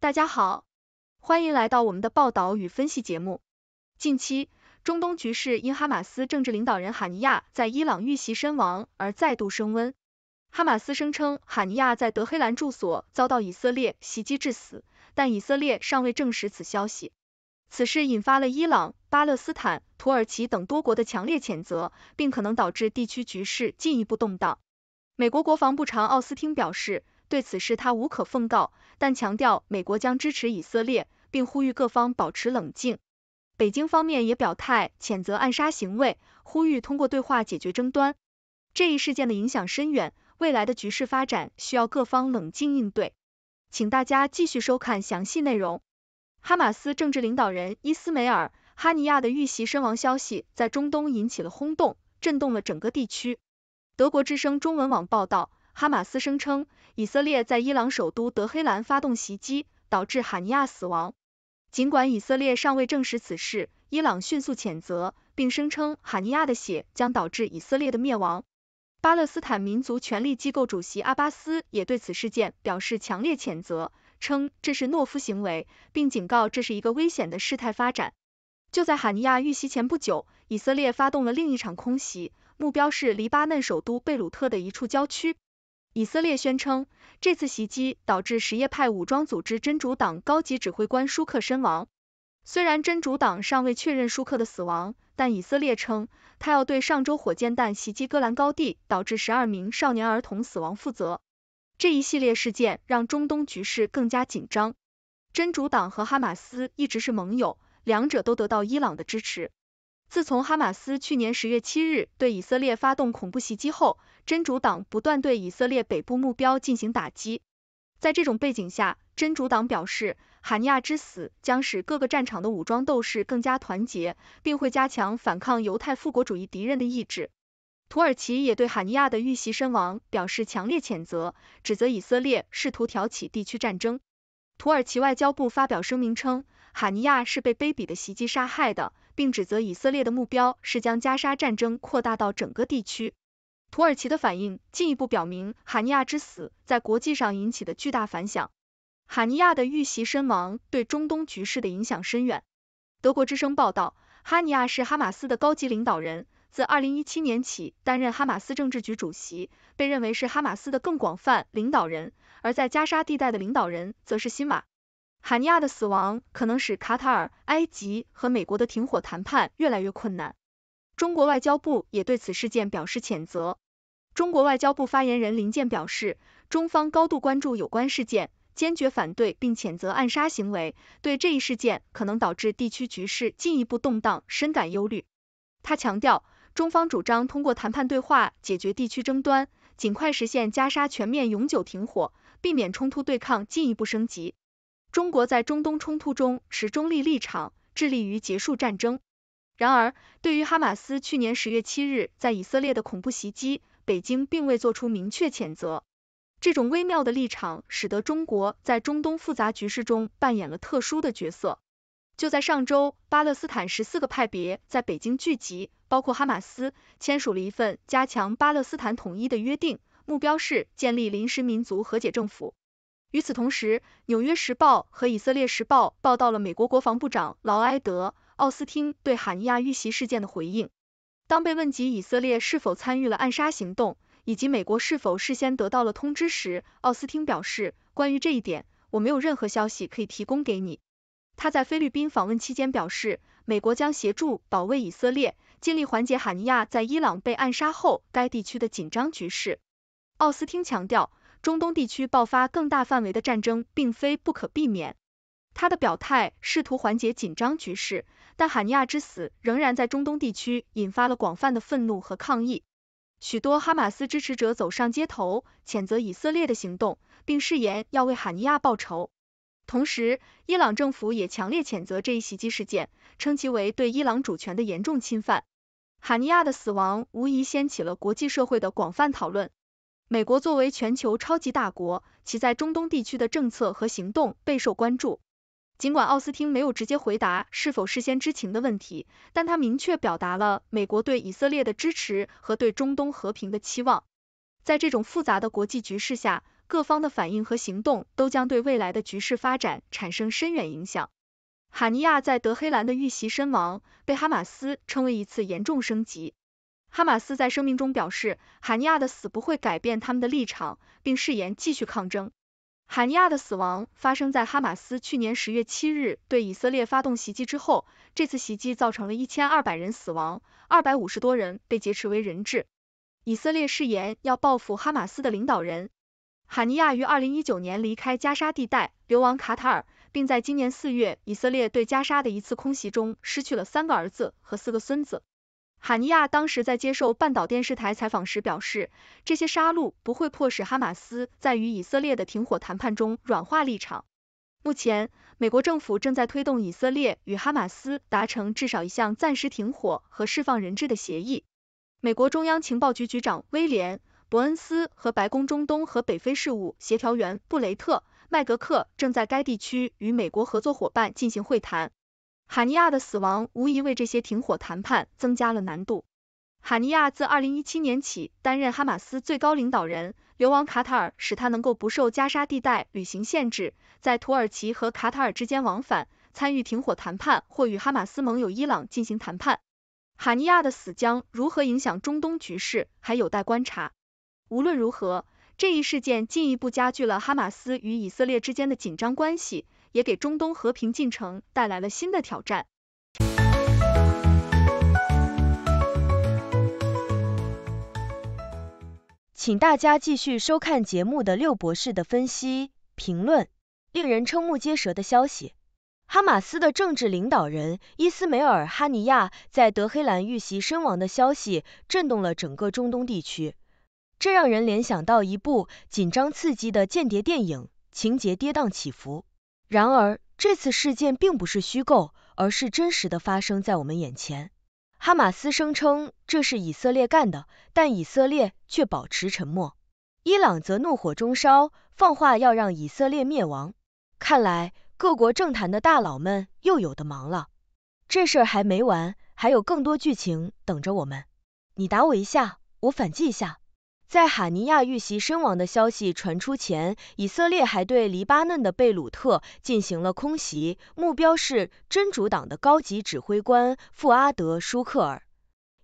大家好，欢迎来到我们的报道与分析节目。近期，中东局势因哈马斯政治领导人哈尼亚在伊朗遇袭身亡而再度升温。哈马斯声称哈尼亚在德黑兰住所遭到以色列袭击致死，但以色列尚未证实此消息。此事引发了伊朗、巴勒斯坦、土耳其等多国的强烈谴责，并可能导致地区局势进一步动荡。美国国防部长奥斯汀表示。对此事他无可奉告，但强调美国将支持以色列，并呼吁各方保持冷静。北京方面也表态谴责暗杀行为，呼吁通过对话解决争端。这一事件的影响深远，未来的局势发展需要各方冷静应对。请大家继续收看详细内容。哈马斯政治领导人伊斯梅尔·哈尼亚的遇袭身亡消息在中东引起了轰动，震动了整个地区。德国之声中文网报道。哈马斯声称，以色列在伊朗首都德黑兰发动袭击，导致哈尼亚死亡。尽管以色列尚未证实此事，伊朗迅速谴责，并声称哈尼亚的血将导致以色列的灭亡。巴勒斯坦民族权力机构主席阿巴斯也对此事件表示强烈谴责，称这是懦夫行为，并警告这是一个危险的事态发展。就在哈尼亚遇袭前不久，以色列发动了另一场空袭，目标是黎巴嫩首都贝鲁特的一处郊区。以色列宣称，这次袭击导致什叶派武装组织真主党高级指挥官舒克身亡。虽然真主党尚未确认舒克的死亡，但以色列称，他要对上周火箭弹袭击戈兰高地导致十二名少年儿童死亡负责。这一系列事件让中东局势更加紧张。真主党和哈马斯一直是盟友，两者都得到伊朗的支持。自从哈马斯去年十月七日对以色列发动恐怖袭击后，真主党不断对以色列北部目标进行打击。在这种背景下，真主党表示，哈尼亚之死将使各个战场的武装斗士更加团结，并会加强反抗犹太复国主义敌人的意志。土耳其也对哈尼亚的遇袭身亡表示强烈谴责，指责以色列试图挑起地区战争。土耳其外交部发表声明称，哈尼亚是被卑鄙的袭击杀害的。并指责以色列的目标是将加沙战争扩大到整个地区。土耳其的反应进一步表明，哈尼亚之死在国际上引起的巨大反响。哈尼亚的遇袭身亡对中东局势的影响深远。德国之声报道，哈尼亚是哈马斯的高级领导人，自2017年起担任哈马斯政治局主席，被认为是哈马斯的更广泛领导人，而在加沙地带的领导人则是辛马。哈尼亚的死亡可能使卡塔尔、埃及和美国的停火谈判越来越困难。中国外交部也对此事件表示谴责。中国外交部发言人林健表示，中方高度关注有关事件，坚决反对并谴责暗杀行为，对这一事件可能导致地区局势进一步动荡深感忧虑。他强调，中方主张通过谈判对话解决地区争端，尽快实现加沙全面永久停火，避免冲突对抗进一步升级。中国在中东冲突中持中立立场，致力于结束战争。然而，对于哈马斯去年十月七日在以色列的恐怖袭击，北京并未做出明确谴责。这种微妙的立场使得中国在中东复杂局势中扮演了特殊的角色。就在上周，巴勒斯坦十四个派别在北京聚集，包括哈马斯，签署了一份加强巴勒斯坦统一的约定，目标是建立临时民族和解政府。与此同时，《纽约时报》和《以色列时报》报道了美国国防部长劳埃德·奥斯汀对哈尼亚遇袭事件的回应。当被问及以色列是否参与了暗杀行动，以及美国是否事先得到了通知时，奥斯汀表示：“关于这一点，我没有任何消息可以提供给你。”他在菲律宾访问期间表示，美国将协助保卫以色列，尽力缓解哈尼亚在伊朗被暗杀后该地区的紧张局势。奥斯汀强调。中东地区爆发更大范围的战争并非不可避免。他的表态试图缓解紧张局势，但哈尼亚之死仍然在中东地区引发了广泛的愤怒和抗议。许多哈马斯支持者走上街头，谴责以色列的行动，并誓言要为哈尼亚报仇。同时，伊朗政府也强烈谴责这一袭击事件，称其为对伊朗主权的严重侵犯。哈尼亚的死亡无疑掀起了国际社会的广泛讨论。美国作为全球超级大国，其在中东地区的政策和行动备受关注。尽管奥斯汀没有直接回答是否事先知情的问题，但他明确表达了美国对以色列的支持和对中东和平的期望。在这种复杂的国际局势下，各方的反应和行动都将对未来的局势发展产生深远影响。哈尼亚在德黑兰的遇袭身亡，被哈马斯称为一次严重升级。哈马斯在声明中表示，哈尼亚的死不会改变他们的立场，并誓言继续抗争。哈尼亚的死亡发生在哈马斯去年十月七日对以色列发动袭击之后，这次袭击造成了一千二百人死亡，二百五十多人被劫持为人质。以色列誓言要报复哈马斯的领导人。哈尼亚于二零一九年离开加沙地带，流亡卡塔尔，并在今年四月以色列对加沙的一次空袭中失去了三个儿子和四个孙子。哈尼亚当时在接受半岛电视台采访时表示，这些杀戮不会迫使哈马斯在与以色列的停火谈判中软化立场。目前，美国政府正在推动以色列与哈马斯达成至少一项暂时停火和释放人质的协议。美国中央情报局局长威廉·伯恩斯和白宫中东和北非事务协调员布雷特·麦格克正在该地区与美国合作伙伴进行会谈。哈尼亚的死亡无疑为这些停火谈判增加了难度。哈尼亚自二零一七年起担任哈马斯最高领导人，流亡卡塔尔使他能够不受加沙地带旅行限制，在土耳其和卡塔尔之间往返，参与停火谈判或与哈马斯盟友伊朗进行谈判。哈尼亚的死将如何影响中东局势，还有待观察。无论如何，这一事件进一步加剧了哈马斯与以色列之间的紧张关系。也给中东和平进程带来了新的挑战。请大家继续收看节目的六博士的分析评论。令人瞠目结舌的消息：哈马斯的政治领导人伊斯梅尔哈尼亚在德黑兰遇袭身亡的消息震动了整个中东地区。这让人联想到一部紧张刺激的间谍电影，情节跌宕起伏。然而，这次事件并不是虚构，而是真实的发生在我们眼前。哈马斯声称这是以色列干的，但以色列却保持沉默。伊朗则怒火中烧，放话要让以色列灭亡。看来，各国政坛的大佬们又有的忙了。这事还没完，还有更多剧情等着我们。你打我一下，我反击一下。在哈尼亚遇袭身亡的消息传出前，以色列还对黎巴嫩的贝鲁特进行了空袭，目标是真主党的高级指挥官富阿德·舒克尔。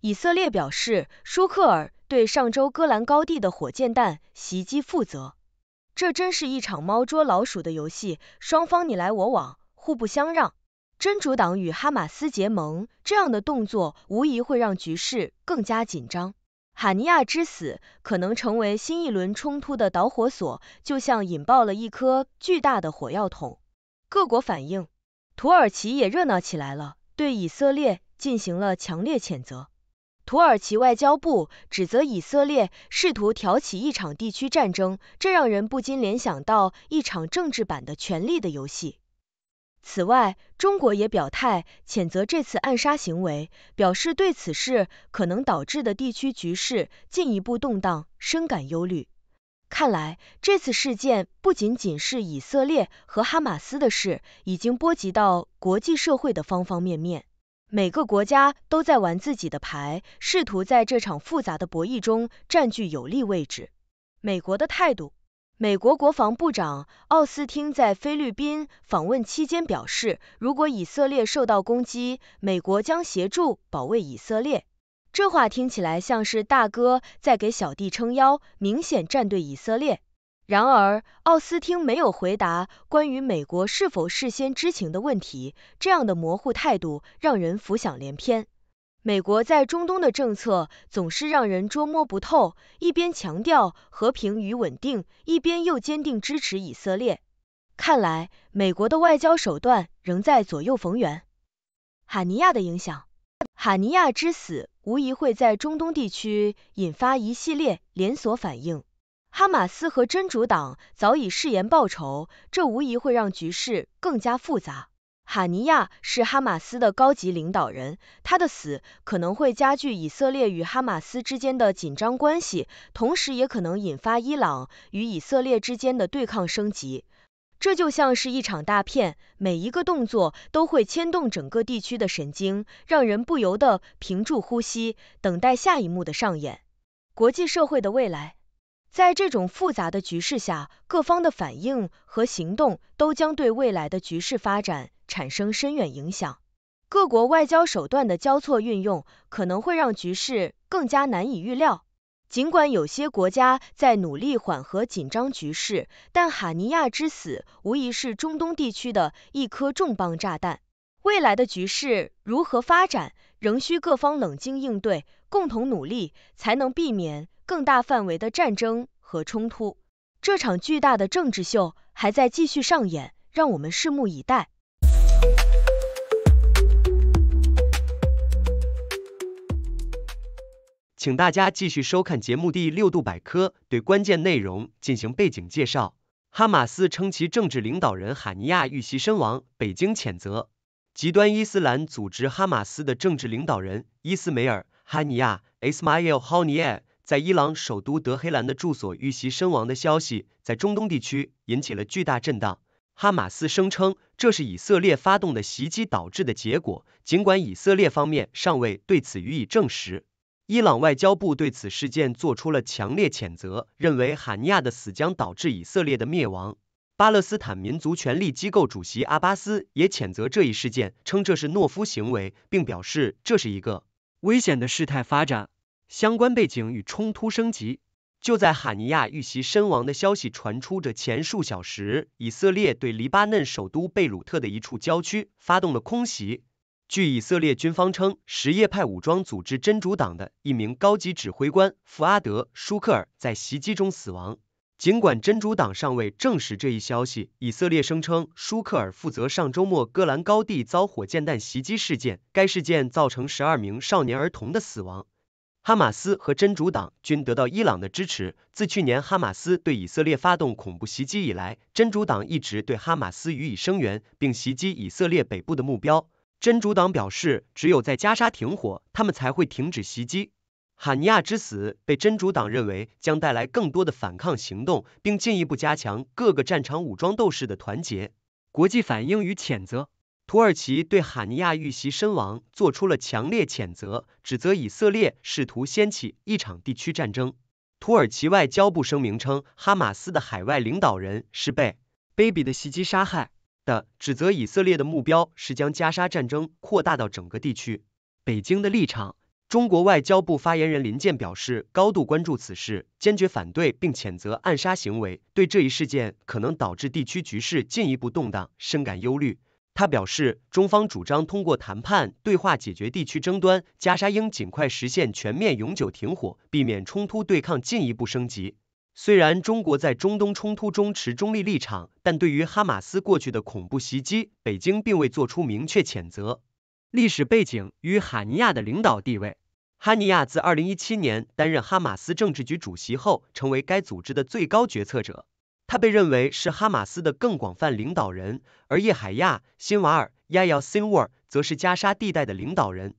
以色列表示，舒克尔对上周戈兰高地的火箭弹袭击负责。这真是一场猫捉老鼠的游戏，双方你来我往，互不相让。真主党与哈马斯结盟，这样的动作无疑会让局势更加紧张。哈尼亚之死可能成为新一轮冲突的导火索，就像引爆了一颗巨大的火药桶。各国反应，土耳其也热闹起来了，对以色列进行了强烈谴责。土耳其外交部指责以色列试图挑起一场地区战争，这让人不禁联想到一场政治版的权力的游戏。此外，中国也表态谴责这次暗杀行为，表示对此事可能导致的地区局势进一步动荡深感忧虑。看来，这次事件不仅仅是以色列和哈马斯的事，已经波及到国际社会的方方面面。每个国家都在玩自己的牌，试图在这场复杂的博弈中占据有利位置。美国的态度。美国国防部长奥斯汀在菲律宾访问期间表示，如果以色列受到攻击，美国将协助保卫以色列。这话听起来像是大哥在给小弟撑腰，明显站队以色列。然而，奥斯汀没有回答关于美国是否事先知情的问题，这样的模糊态度让人浮想联翩。美国在中东的政策总是让人捉摸不透，一边强调和平与稳定，一边又坚定支持以色列。看来，美国的外交手段仍在左右逢源。哈尼亚的影响，哈尼亚之死无疑会在中东地区引发一系列连锁反应。哈马斯和真主党早已誓言报仇，这无疑会让局势更加复杂。哈尼亚是哈马斯的高级领导人，他的死可能会加剧以色列与哈马斯之间的紧张关系，同时也可能引发伊朗与以色列之间的对抗升级。这就像是一场大片，每一个动作都会牵动整个地区的神经，让人不由得屏住呼吸，等待下一幕的上演。国际社会的未来，在这种复杂的局势下，各方的反应和行动都将对未来的局势发展。产生深远影响，各国外交手段的交错运用可能会让局势更加难以预料。尽管有些国家在努力缓和紧张局势，但哈尼亚之死无疑是中东地区的一颗重磅炸弹。未来的局势如何发展，仍需各方冷静应对，共同努力才能避免更大范围的战争和冲突。这场巨大的政治秀还在继续上演，让我们拭目以待。请大家继续收看节目第六度百科，对关键内容进行背景介绍。哈马斯称其政治领导人哈尼亚遇袭身亡，北京谴责极端伊斯兰组织哈马斯的政治领导人伊斯梅尔·哈尼亚 i s m a i l h a n i e 在伊朗首都德黑兰的住所遇袭身亡的消息，在中东地区引起了巨大震荡。哈马斯声称这是以色列发动的袭击导致的结果，尽管以色列方面尚未对此予以证实。伊朗外交部对此事件做出了强烈谴责，认为哈尼亚的死将导致以色列的灭亡。巴勒斯坦民族权力机构主席阿巴斯也谴责这一事件，称这是懦夫行为，并表示这是一个危险的事态发展。相关背景与冲突升级：就在哈尼亚遇袭身亡的消息传出这前数小时，以色列对黎巴嫩首都贝鲁特的一处郊区发动了空袭。据以色列军方称，什叶派武装组织真主党的一名高级指挥官福阿德·舒克尔在袭击中死亡。尽管真主党尚未证实这一消息，以色列声称舒克尔负责上周末戈兰高地遭火箭弹袭击事件。该事件造成十二名少年儿童的死亡。哈马斯和真主党均得到伊朗的支持。自去年哈马斯对以色列发动恐怖袭击以来，真主党一直对哈马斯予以声援，并袭击以色列北部的目标。真主党表示，只有在加沙停火，他们才会停止袭击。哈尼亚之死被真主党认为将带来更多的反抗行动，并进一步加强各个战场武装斗士的团结。国际反应与谴责：土耳其对哈尼亚遇袭身亡做出了强烈谴责，指责以色列试图掀起一场地区战争。土耳其外交部声明称，哈马斯的海外领导人是被卑鄙的袭击杀害。的指责以色列的目标是将加沙战争扩大到整个地区。北京的立场，中国外交部发言人林健表示，高度关注此事，坚决反对并谴责暗杀行为，对这一事件可能导致地区局势进一步动荡深感忧虑。他表示，中方主张通过谈判对话解决地区争端，加沙应尽快实现全面永久停火，避免冲突对抗进一步升级。虽然中国在中东冲突中持中立立场，但对于哈马斯过去的恐怖袭击，北京并未做出明确谴责。历史背景与哈尼亚的领导地位：哈尼亚自2017年担任哈马斯政治局主席后，成为该组织的最高决策者。他被认为是哈马斯的更广泛领导人，而叶海亚·辛瓦尔 （Yahya Sinwar） 则是加沙地带的领导人。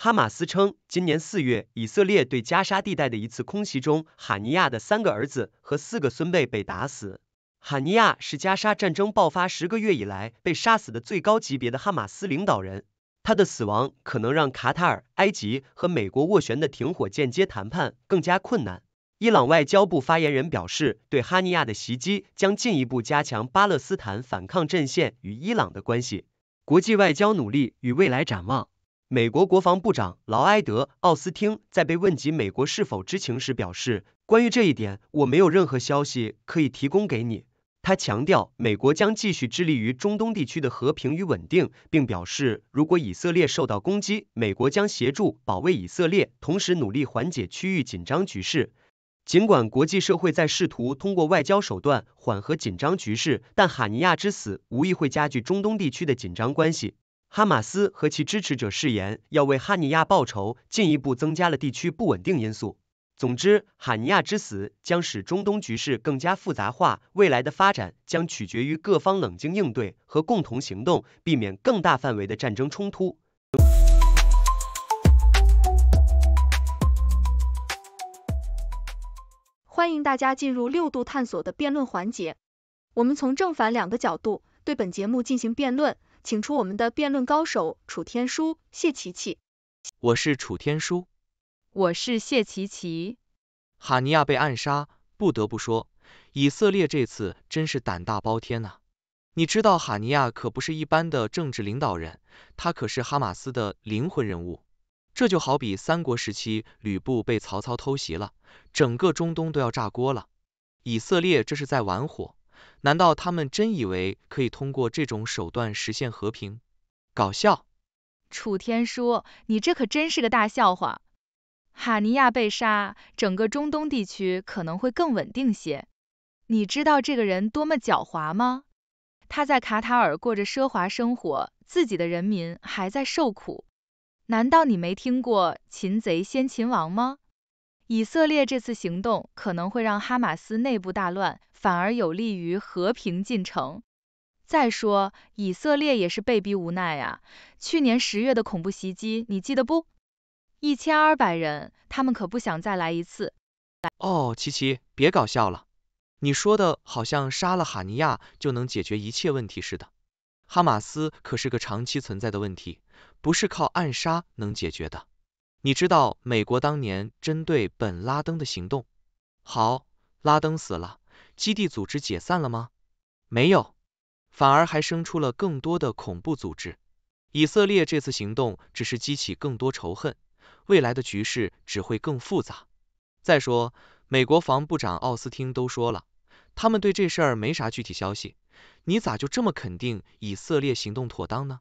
哈马斯称，今年四月，以色列对加沙地带的一次空袭中，哈尼亚的三个儿子和四个孙辈被打死。哈尼亚是加沙战争爆发十个月以来被杀死的最高级别的哈马斯领导人。他的死亡可能让卡塔尔、埃及和美国斡旋的停火间接谈判更加困难。伊朗外交部发言人表示，对哈尼亚的袭击将进一步加强巴勒斯坦反抗阵线与伊朗的关系。国际外交努力与未来展望。美国国防部长劳埃德·奥斯汀在被问及美国是否知情时表示：“关于这一点，我没有任何消息可以提供给你。”他强调，美国将继续致力于中东地区的和平与稳定，并表示，如果以色列受到攻击，美国将协助保卫以色列，同时努力缓解区域紧张局势。尽管国际社会在试图通过外交手段缓和紧张局势，但哈尼亚之死无疑会加剧中东地区的紧张关系。哈马斯和其支持者誓言要为哈尼亚报仇，进一步增加了地区不稳定因素。总之，哈尼亚之死将使中东局势更加复杂化。未来的发展将取决于各方冷静应对和共同行动，避免更大范围的战争冲突。欢迎大家进入六度探索的辩论环节，我们从正反两个角度对本节目进行辩论。请出我们的辩论高手楚天舒、谢琪琪。我是楚天舒。我是谢琪琪。哈尼亚被暗杀，不得不说，以色列这次真是胆大包天啊！你知道哈尼亚可不是一般的政治领导人，他可是哈马斯的灵魂人物。这就好比三国时期吕布被曹操偷袭了，整个中东都要炸锅了。以色列这是在玩火。难道他们真以为可以通过这种手段实现和平？搞笑！楚天舒，你这可真是个大笑话。哈尼亚被杀，整个中东地区可能会更稳定些。你知道这个人多么狡猾吗？他在卡塔尔过着奢华生活，自己的人民还在受苦。难道你没听过“擒贼先擒王”吗？以色列这次行动可能会让哈马斯内部大乱。反而有利于和平进程。再说，以色列也是被逼无奈啊。去年十月的恐怖袭击，你记得不？一千二百人，他们可不想再来一次。哦，琪琪，别搞笑了。你说的好像杀了哈尼亚就能解决一切问题似的。哈马斯可是个长期存在的问题，不是靠暗杀能解决的。你知道美国当年针对本拉登的行动？好，拉登死了。基地组织解散了吗？没有，反而还生出了更多的恐怖组织。以色列这次行动只是激起更多仇恨，未来的局势只会更复杂。再说，美国防部长奥斯汀都说了，他们对这事儿没啥具体消息。你咋就这么肯定以色列行动妥当呢？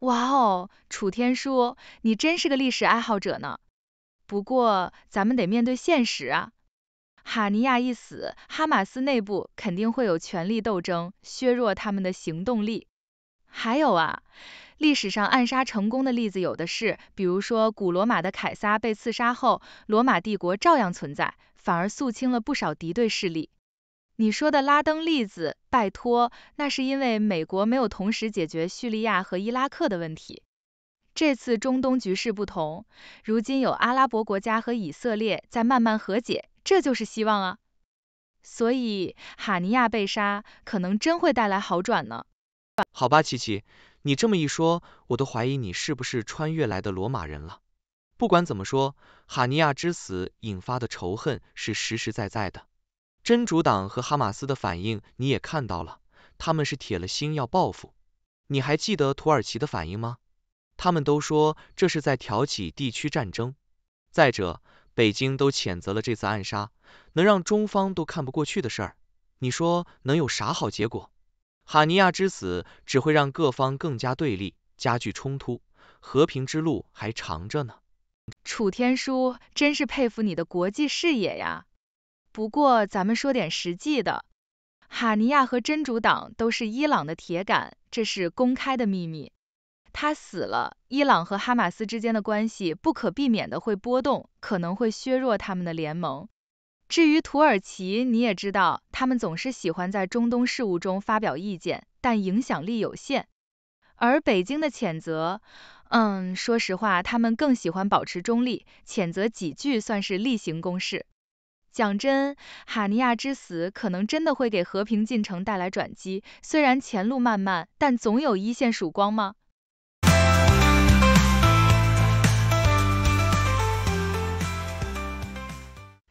哇哦，楚天舒，你真是个历史爱好者呢。不过，咱们得面对现实啊。哈尼亚一死，哈马斯内部肯定会有权力斗争，削弱他们的行动力。还有啊，历史上暗杀成功的例子有的是，比如说古罗马的凯撒被刺杀后，罗马帝国照样存在，反而肃清了不少敌对势力。你说的拉登例子，拜托，那是因为美国没有同时解决叙利亚和伊拉克的问题。这次中东局势不同，如今有阿拉伯国家和以色列在慢慢和解。这就是希望啊！所以哈尼亚被杀，可能真会带来好转呢。好吧，琪琪，你这么一说，我都怀疑你是不是穿越来的罗马人了。不管怎么说，哈尼亚之死引发的仇恨是实实在在的。真主党和哈马斯的反应你也看到了，他们是铁了心要报复。你还记得土耳其的反应吗？他们都说这是在挑起地区战争。再者，北京都谴责了这次暗杀，能让中方都看不过去的事儿，你说能有啥好结果？哈尼亚之死只会让各方更加对立，加剧冲突，和平之路还长着呢。楚天舒，真是佩服你的国际视野呀。不过咱们说点实际的，哈尼亚和真主党都是伊朗的铁杆，这是公开的秘密。他死了，伊朗和哈马斯之间的关系不可避免的会波动，可能会削弱他们的联盟。至于土耳其，你也知道，他们总是喜欢在中东事务中发表意见，但影响力有限。而北京的谴责，嗯，说实话，他们更喜欢保持中立，谴责几句算是例行公事。讲真，哈尼亚之死可能真的会给和平进程带来转机，虽然前路漫漫，但总有一线曙光吗？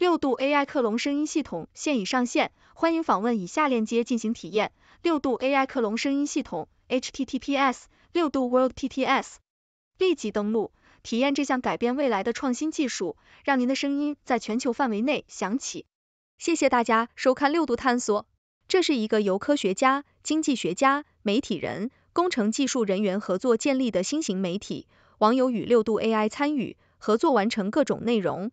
六度 AI 克隆声音系统现已上线，欢迎访问以下链接进行体验：六度 AI 克隆声音系统 h t t p s 六度 w o r l d t t s 立即登录，体验这项改变未来的创新技术，让您的声音在全球范围内响起。谢谢大家收看六度探索。这是一个由科学家、经济学家、媒体人、工程技术人员合作建立的新型媒体，网友与六度 AI 参与合作完成各种内容。